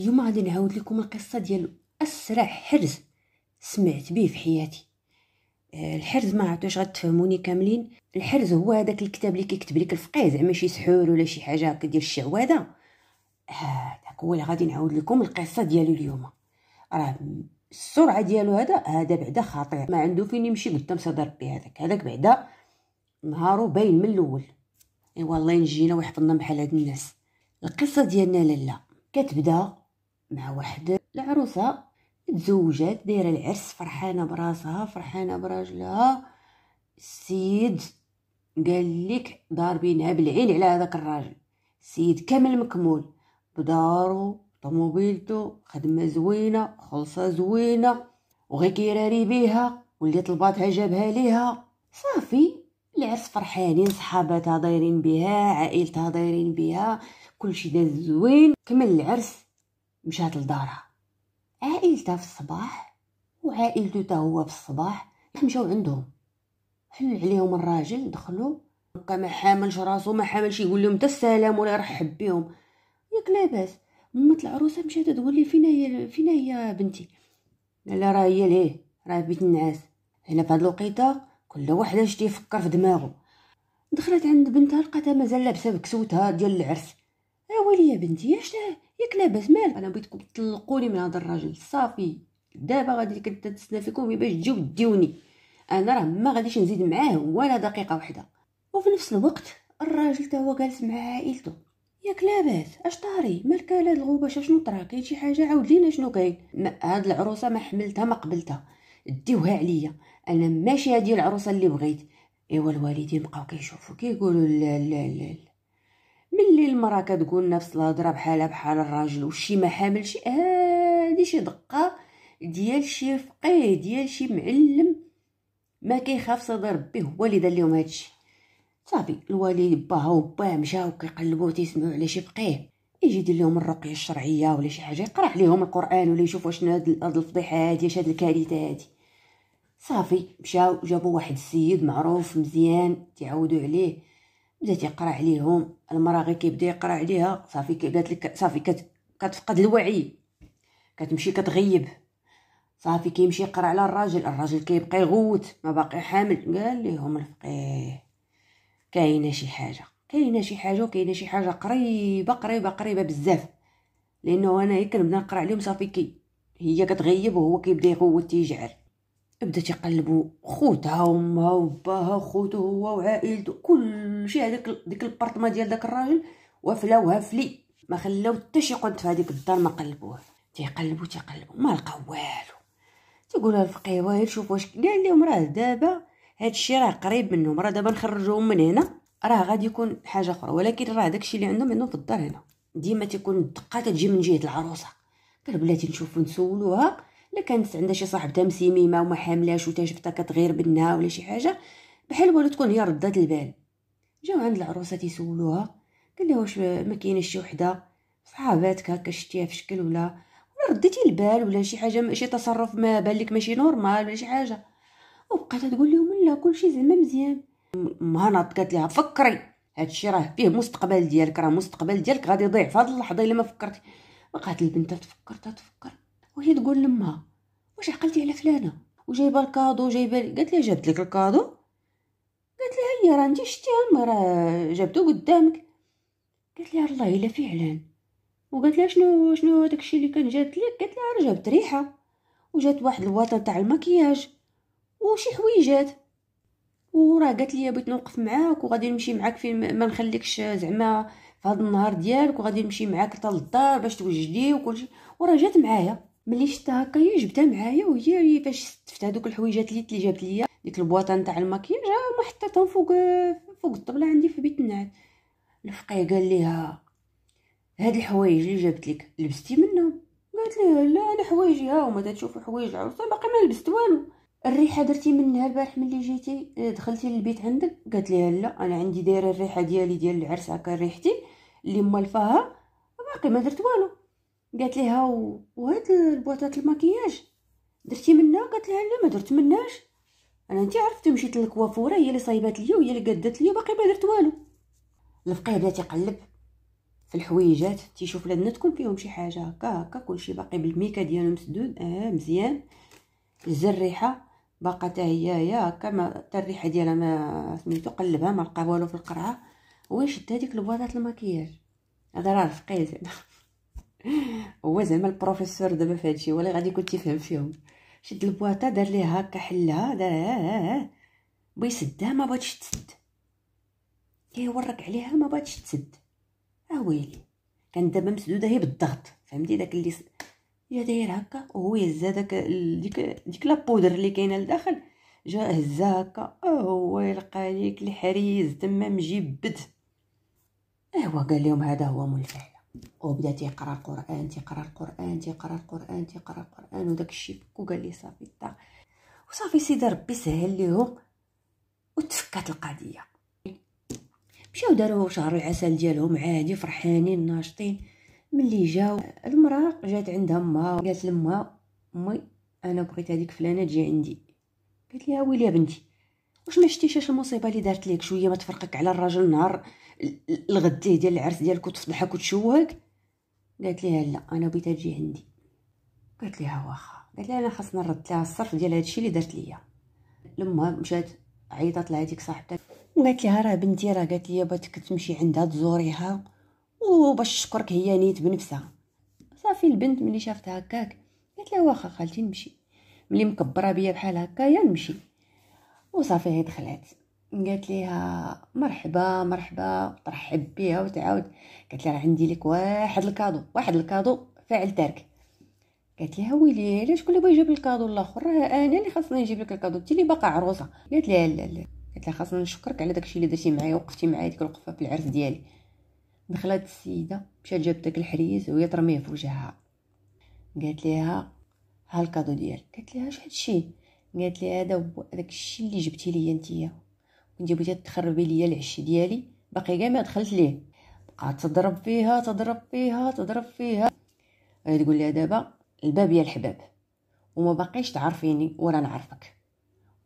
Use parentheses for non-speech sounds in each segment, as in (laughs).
اليوم غادي نعاود لكم القصه ديال اسرع حرز سمعت به في حياتي آه، الحرز ما عرفتوش غتفهموني كاملين الحرز هو هذاك الكتاب اللي كيكتب لك الفقيه زعما شي سحور ولا شي حاجه هكا ديال الشعوذه هذاك هو اللي غادي نعاود لكم القصه ديالو اليوم راه السرعه ديالو هذا هذا بعدا خطير ما عنده فين يمشي قدام صدر ربي هذاك هذاك بعدا نهارو باين من الاول اي والله نجينا ويحفظنا بحال هاد الناس القصه ديالنا لالا كتبدا مع واحد العروسه تزوجات دايره العرس فرحانه براسها فرحانه براجلها السيد قال لك ضاربينها بالعين على هذاك الراجل السيد كامل مكمول بدارو طوموبيلتو خدمه زوينه خلصه زوينه وغي كيراري بيها واللي طلباتها جابها ليها صافي العرس فرحانين صحاباتها دايرين بها عائلتها دايرين بها كلشي داز زوين كمل العرس مشات لدارها عائلتها في الصباح وعائلته تا هو في الصباح مشاو عندهم حل عليهم الراجل دخلوا بقى ما حاملش راسو ما حاملش يقول لهم السلام ولا يرحب بهم ياك لاباس مات العروسه مشات تقول لي فينا هي فينا هي بنتي لا راه هي ليه راه بيت النعاس هنا في هاد الوقيته كل واحد اش تيفكر في دماغه دخلت عند بنتها لقاتها مازال لابسه بكسوتها ديال العرس اه ويلي يا بنتي اش لك لاباس مالك انا بغيتكم تطلقوني من هذا الراجل صافي دابا غادي كتسنى فيكم باش تجيو ديوني انا راه ما غاديش نزيد معاه ولا دقيقه واحده وفي نفس الوقت الراجل تا هو جالس مع عائلته ياك لاباس اش طاري مالك هاد الغوبه شنو طرا كاين شي حاجه عاود لينا شنو كاين هاد العروسه ما حملتها ما قبلتها ديوها عليا انا ماشي هادي العروسه اللي بغيت ايوا الوالدين بقاو كيشوفوا كيقولوا لا لا لا ملي المراه كتقول نفس الهضره بحالها بحال الراجل وشي ما حاملش هادي شي دقه ديال شي فقيه ديال شي معلم ما كيخاف صدر ربي هو اللي دار لهم هادشي صافي الوالد باه وباه مشاو كيقلبوا تيسمعوا على شي فقيه يجي يدير لهم الرقيه الشرعيه ولا شي حاجه يقرا عليهم القران ولا يشوفوا شنو هاد الفضيحه هادي اش هاد الكارثه هادي صافي مشاو جابوا واحد السيد معروف مزيان تعودوا عليه بدا تيقرا عليهم المراه غير كيبدا يقرا عليها صافي قالت لك صافي كت... كتفقد الوعي كتمشي كتغيب صافي كيمشي يقرا على الراجل الراجل كيبقى يغوت ما باقي حامل قال لهم الفقيه كاينه شي حاجه كاينه شي حاجه وكاينه شي حاجه قريبه قريبه قريبه بزاف لانه انا هي كنبدا نقرا عليهم صافي كي هي كتغيب وهو كيبدا يغوت تيجعل بدا تيقلبو خوتها وامها وباها وخوتو هو وعائلته كل تمشي هذاك ديك البارطما ديال داك الراجل وفلاوها فلي ما خلاو حتى شي قنت في هذيك الدار ما قلبوه تيقلبوا تيقلبوا ما لقاو والو تيقولوا الفقيه واه شوف واش قال لهم راه دابا هادشي راه قريب منهم راه دابا نخرجوهم من هنا راه غادي يكون حاجه اخرى ولكن راه داكشي اللي عندهم عندهم في الدار هنا ديما تيكون الدقه تجي من جهه العروسه قال بلاتي نشوفو نسولوها الا كانت عندها شي صاحبتها مسيميمه وما حاملاش وتا شفتها كتغير بنها ولا شي حاجه بحال ولا تكون هي ردات البال جاو عند العروسه تيسولوها قال لها واش ما كاينش شي وحده صحاباتك هكا شتيها في شكل ولا ولا رديتي البال ولا شي حاجه شي تصرف ما بالك ماشي نورمال ولا شي حاجه وبقات تقول لهم لا كلشي زعما مزيان مهنط قالت لها فكري هادشي راه فيه مستقبل ديالك راه مستقبل ديالك غادي يضيع في هاد اللحظه الا ما فكرتي بقات البنت تفكر تفكر وهي تقول لما واش عقلتي على فلانه وجايبه الكادو جايبه قالت لها جابت لك الكادو قالت لها هي راه انت شتيها راه جابتو قدامك قالت لها الله الا فعلا وقالت لها شنو شنو داكشي اللي كان جات لك قالت لها راه جابت ريحه وجات واحد الواطه تاع المكياج وشي حويجات وراه قالت لي بغيت نوقف معاك وغادي نمشي معاك فين ما نخليكش زعما في هذا النهار ديالك وغادي نمشي معاك حتى للدار باش توجدي وكلشي وراه جات معايا ملي شتها هكا هي جبتها معايا وهي فاش استفت هذوك الحويجات اللي جابت ليا ديك البواطه نتاع الماكياج ما حطيتهم فوق فوق الطبله عندي في بيت النعاس الفقيه قال ليها هاد الحوايج اللي جابت لك لبستي منهم قالت ليه لا انا حوايجي ها هما تشوفوا حوايج العروسه باقي ما لبست والو الريحه درتي منها البارح ملي جيتي دخلتي للبيت عندك قالت ليها لا انا عندي دايره الريحه ديالي ديال العرس هكا ريحتي اللي مالفاها باقي ما درت والو قالت ليها وهاد البواطات الماكياج درتي منها قالت لها لا ما درت مناش انا انت عرفتي مشيت للكوافوره هي اللي صايبات لي وهي اللي قادت لي باقي ما درت والو الفقيه بدا تيقلب في الحويجات تيشوف لا تكون فيهم شي حاجه هكا هكا كلشي باقي بالميكا ديالو مسدود اه مزيان الزريحه باقا حتى هي هي هكا ما حتى الريحه ديالها ما سميتو قلبها ما لقى والو في القرعه هو شد هذيك البواطات الماكياج هذا راه الفقيه زعما (laughs) هو زعما البروفيسور دابا في هادشي هو اللي غادي يكون تيفهم فيهم شد البواطه دار ليها هكا حلها دار بغا يسدها ما بغاتش تسد يورك إيه، عليها ما بغاتش تسد ها ويلي كانت دابا مسدوده هي بالضغط فهمتي داك اللي س... جا داير هكا وهو يهز داك ديك ديك لابودر اللي كاينه لداخل جا هزها هكا هو يلقى ليك الحريز تما مجبد ايوا قال لهم هذا هو منفعل وبدا تيقرا القران تيقرا القران تيقرا القران تيقرا القران وداك الشيء وقال لي صافي دا وصافي سيدي ربي سهل ليهم وتفكات القضيه مشاو داروا شهر العسل ديالهم عادي فرحانين ناشطين ملي جاو المراه جات عندها ما قالت لما امي انا بغيت هذيك فلانه تجي عندي قالت لها ويلي يا بنتي واش ما شتيش المصيبه اللي دارت ليك شويه ما تفرقك على الراجل نهار الغديه ديال العرس ديالك وتفضحك وتشوهك قالت ليها لا انا بغيت تجي عندي قالت ليها واخا قالت لي انا خاصنا نرد لها الصرف ديال هادشي اللي دارت ليا لما مشات عيطات لها هذيك صاحبتها قالت ليها راه بنتي راه قالت لي بغيتك تمشي عندها تزوريها وباش تشكرك هي نيت بنفسها صافي البنت ملي شافتها هكاك قالت لها واخا خالتي نمشي ملي مكبره بيا بحال هكايا نمشي وصافي هي دخلت قالت ليها مرحبا مرحبا ترحب بيها وتعاود قالت لها عندي لك واحد الكادو واحد الكادو فاعل ترك قالت لها ويلي علاش كل بغى يجيب الكادو الاخر راه انا اللي خاصني نجيب لك الكادو انت اللي باقا عروسه قالت لها لا لا قالت لها خاصني نشكرك على داكشي اللي درتي معايا وقفتي معايا ديك الوقفه في العرس ديالي دخلت السيده مشات جابت داك الحريز وهي ترميه في وجهها قالت لها ها الكادو ديالك قالت لها اش هادشي قالت لي هذا هو داك الشيء اللي جبتي ليا نتيا كنتي بغيتي تخربي ليا العشي ديالي باقي كاع ما دخلت ليه بقات تضرب فيها تضرب فيها تضرب فيها هي تقول لها دابا الباب يا الحباب وما باقيش تعرفيني ولا نعرفك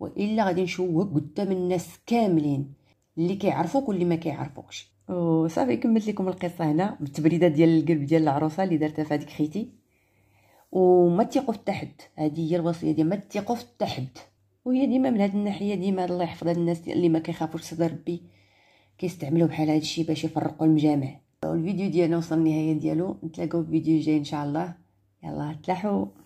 والا غادي نشوهك قدام الناس كاملين اللي كيعرفوك واللي ما كيعرفوكش وصافي كملت لكم القصه هنا بالتبريده ديال القلب ديال العروسه اللي دارتها فهاديك خيتي وما تيقف تحت هذه هي الوصيه ديال ما تيقف تحت وهي ديما من هذه الناحيه ديما الله يحفظ الناس اللي ما كيخافوش صدر ربي كيستعملوا بحال هذا الشيء باش يفرقوا المجامع الفيديو ديالنا وصل النهايه ديالو نتلاقاو في فيديو جاي ان شاء الله يلا تلاحوا